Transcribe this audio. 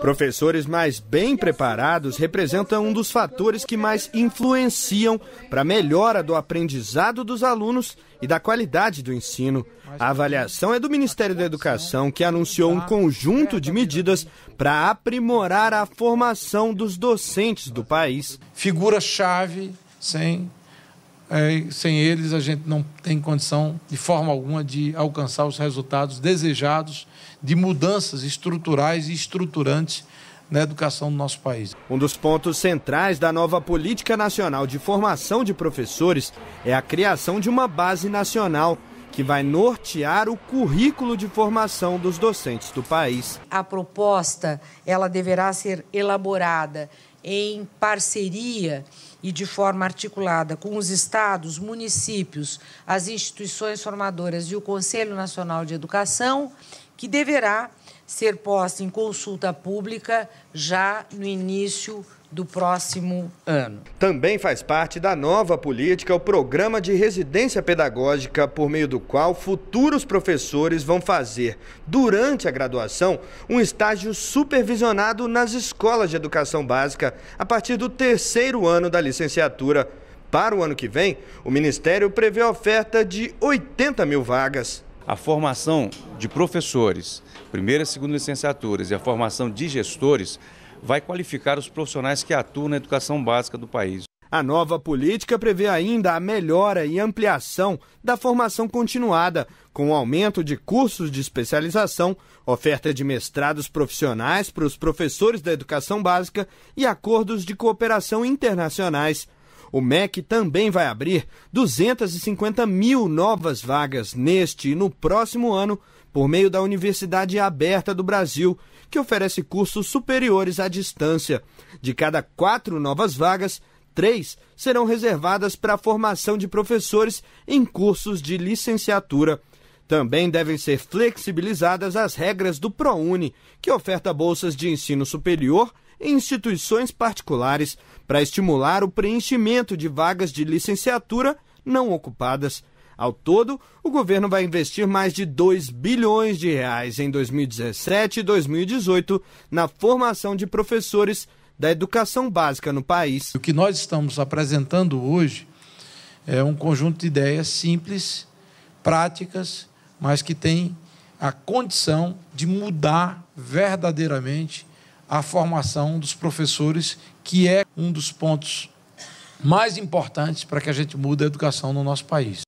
Professores mais bem preparados representam um dos fatores que mais influenciam para a melhora do aprendizado dos alunos e da qualidade do ensino. A avaliação é do Ministério da Educação, que anunciou um conjunto de medidas para aprimorar a formação dos docentes do país. Figura-chave, sem é, sem eles, a gente não tem condição, de forma alguma, de alcançar os resultados desejados de mudanças estruturais e estruturantes na educação do nosso país. Um dos pontos centrais da nova Política Nacional de Formação de Professores é a criação de uma base nacional que vai nortear o currículo de formação dos docentes do país. A proposta, ela deverá ser elaborada em parceria e de forma articulada com os estados, municípios, as instituições formadoras e o Conselho Nacional de Educação, que deverá ser posta em consulta pública já no início do próximo ano. Também faz parte da nova política o programa de residência pedagógica, por meio do qual futuros professores vão fazer, durante a graduação, um estágio supervisionado nas escolas de educação básica a partir do terceiro ano da licenciatura. Para o ano que vem, o Ministério prevê a oferta de 80 mil vagas. A formação de professores, primeira e segunda licenciaturas e a formação de gestores vai qualificar os profissionais que atuam na educação básica do país. A nova política prevê ainda a melhora e ampliação da formação continuada, com o aumento de cursos de especialização, oferta de mestrados profissionais para os professores da educação básica e acordos de cooperação internacionais. O MEC também vai abrir 250 mil novas vagas neste e no próximo ano por meio da Universidade Aberta do Brasil, que oferece cursos superiores à distância. De cada quatro novas vagas, três serão reservadas para a formação de professores em cursos de licenciatura. Também devem ser flexibilizadas as regras do ProUni, que oferta bolsas de ensino superior em instituições particulares para estimular o preenchimento de vagas de licenciatura não ocupadas. Ao todo, o governo vai investir mais de 2 bilhões de reais em 2017 e 2018 na formação de professores da educação básica no país. O que nós estamos apresentando hoje é um conjunto de ideias simples, práticas, mas que tem a condição de mudar verdadeiramente a formação dos professores, que é um dos pontos mais importantes para que a gente mude a educação no nosso país.